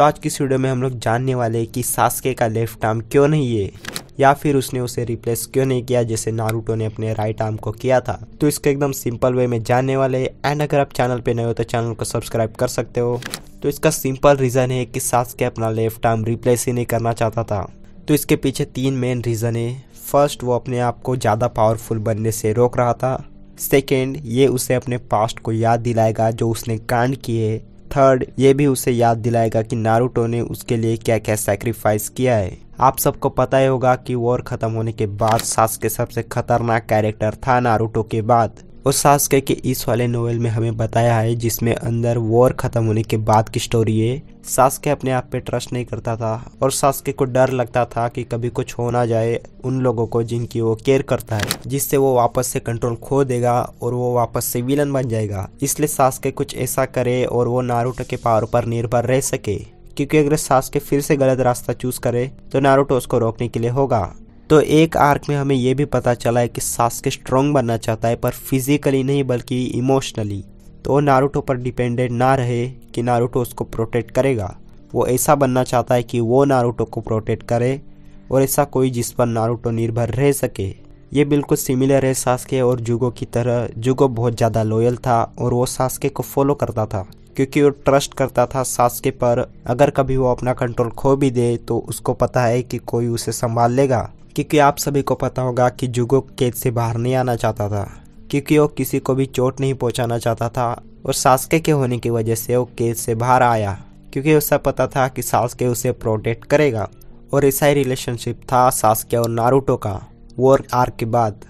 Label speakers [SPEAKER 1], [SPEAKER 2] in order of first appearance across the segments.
[SPEAKER 1] तो आज की इस वीडियो में हम लोग जानने वाले हैं कि सासके का लेफ्ट आर्म क्यों नहीं है या फिर उसने उसे रिप्लेस क्यों नहीं किया जैसे नारूटो ने अपने राइट आर्म को किया था तो इसको एकदम सिंपल वे में जानने वाले एंड अगर आप चैनल पे नए हो तो चैनल को सब्सक्राइब कर सकते हो तो इसका सिंपल रीज़न है कि सासके अपना लेफ्ट आर्म रिप्लेस ही नहीं करना चाहता था तो इसके पीछे तीन मेन रीज़न है फर्स्ट वो अपने आप को ज़्यादा पावरफुल बनने से रोक रहा था सेकेंड ये उसे अपने पास्ट को याद दिलाएगा जो उसने कांड किए थर्ड ये भी उसे याद दिलाएगा कि नारुतो ने उसके लिए क्या क्या सेक्रीफाइस किया है आप सबको पता ही होगा कि वॉर खत्म होने के बाद सास के सबसे खतरनाक कैरेक्टर था नारुतो के बाद और सासके के इस वाले नोवेल में हमें बताया है जिसमें अंदर वॉर खत्म होने के बाद की स्टोरी है सासके अपने आप पे ट्रस्ट नहीं करता था और सासके को डर लगता था कि कभी कुछ हो ना जाए उन लोगों को जिनकी वो केयर करता है जिससे वो वापस से कंट्रोल खो देगा और वो वापस से विलन बन जाएगा इसलिए सासके कुछ ऐसा करे और वो नारूटो के पावर पर निर्भर रह सके क्योंकि अगर सास के फिर से गलत रास्ता चूज करे तो नारूटो उसको रोकने के लिए होगा तो एक आर्क में हमें यह भी पता चला है कि सासके स्ट्रॉन्ग बनना चाहता है पर फिजिकली नहीं बल्कि इमोशनली तो वो नारुतो पर डिपेंडेंट ना रहे कि नारुतो उसको प्रोटेक्ट करेगा वो ऐसा बनना चाहता है कि वो नारुतो को प्रोटेक्ट करे और ऐसा कोई जिस पर नारुतो निर्भर रह सके ये बिल्कुल सिमिलर है सासके और जुगो की तरह जुगो बहुत ज़्यादा लॉयल था और वो सासके को फॉलो करता था क्योंकि वो ट्रस्ट करता था सास के पर अगर कभी वो अपना कंट्रोल खो भी दे तो उसको पता है कि कोई उसे संभाल लेगा क्योंकि आप सभी को पता होगा कि जुगो कैद से बाहर नहीं आना चाहता था क्योंकि वो किसी को भी चोट नहीं पहुंचाना चाहता था और सासके के होने की वजह से वो कैद से बाहर आया क्योंकि उसे पता था कि सासके उसे प्रोटेक्ट करेगा और ऐसा ही रिलेशनशिप था सासके और नारूटो का वॉर आर के बाद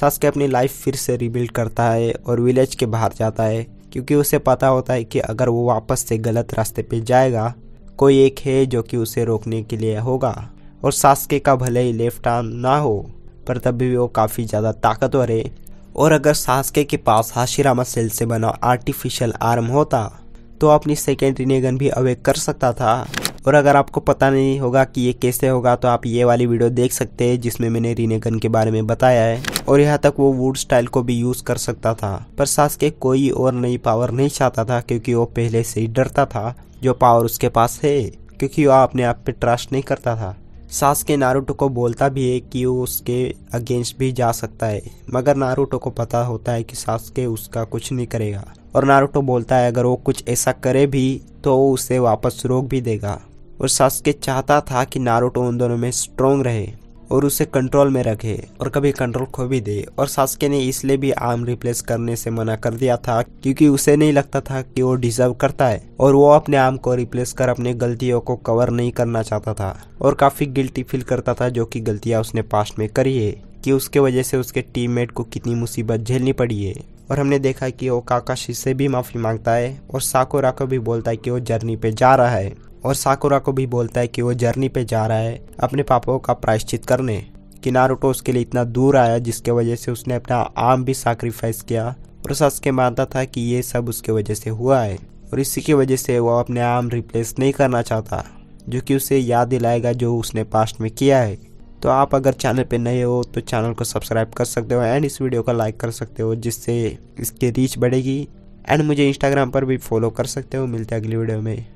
[SPEAKER 1] सासके अपनी लाइफ फिर से रिबिल्ड करता है और विलेज के बाहर जाता है क्योंकि उसे पता होता है कि अगर वो वापस से गलत रास्ते पे जाएगा कोई एक है जो कि उसे रोकने के लिए होगा और सासके का भले ही लेफ्ट आर्म ना हो पर तभी भी वो काफ़ी ज़्यादा ताकतवर है और अगर सासके के पास हाशिरामा सेल से बना आर्टिफिशियल आर्म होता तो अपनी सेकेंडरी रिनेगन भी अवेक कर सकता था और अगर आपको पता नहीं होगा कि ये कैसे होगा तो आप ये वाली वीडियो देख सकते हैं जिसमें मैंने रीनेगन के बारे में बताया है और यहाँ तक वो वुड स्टाइल को भी यूज़ कर सकता था पर सास के कोई और नई पावर नहीं चाहता था क्योंकि वो पहले से ही डरता था जो पावर उसके पास है क्योंकि वह अपने आप पर ट्रस्ट नहीं करता था सास के नारूटो को बोलता भी है कि वो उसके अगेंस्ट भी जा सकता है मगर नारूटो को पता होता है कि सास के उसका कुछ नहीं करेगा और नारूटो बोलता है अगर वो कुछ ऐसा करे भी तो उसे वापस रोक भी देगा और सासके चाहता था कि नारोटो उन दोनों में स्ट्रोंग रहे और उसे कंट्रोल में रखे और कभी कंट्रोल खो भी दे और सासके ने इसलिए भी आर्म रिप्लेस करने से मना कर दिया था क्योंकि उसे नहीं लगता था कि वो डिजर्व करता है और वो अपने आर्म को रिप्लेस कर अपनी गलतियों को कवर नहीं करना चाहता था और काफी गिल्टी फील करता था जो कि गलतियां उसने पास्ट में करी है कि उसके वजह से उसके टीममेट को कितनी मुसीबत झेलनी पड़ी है और हमने देखा कि वो काकाशी से भी माफ़ी मांगता है और साको राको भी बोलता है कि वो जर्नी पे जा रहा है और साकुरा को भी बोलता है कि वो जर्नी पे जा रहा है अपने पापों का प्रायश्चित करने कि उसके लिए इतना दूर आया जिसके वजह से उसने अपना आम भी सैक्रिफाइस किया और के मानता था कि ये सब उसके वजह से हुआ है और इसी की वजह से वो अपने आम रिप्लेस नहीं करना चाहता जो कि उसे याद दिलाएगा जो उसने पास्ट में किया है तो आप अगर चैनल पे नए हो तो चैनल को सब्सक्राइब कर सकते हो एंड इस वीडियो को लाइक कर सकते हो जिससे इसकी रीच बढ़ेगी एंड मुझे इंस्टाग्राम पर भी फॉलो कर सकते हो मिलते हैं अगली वीडियो में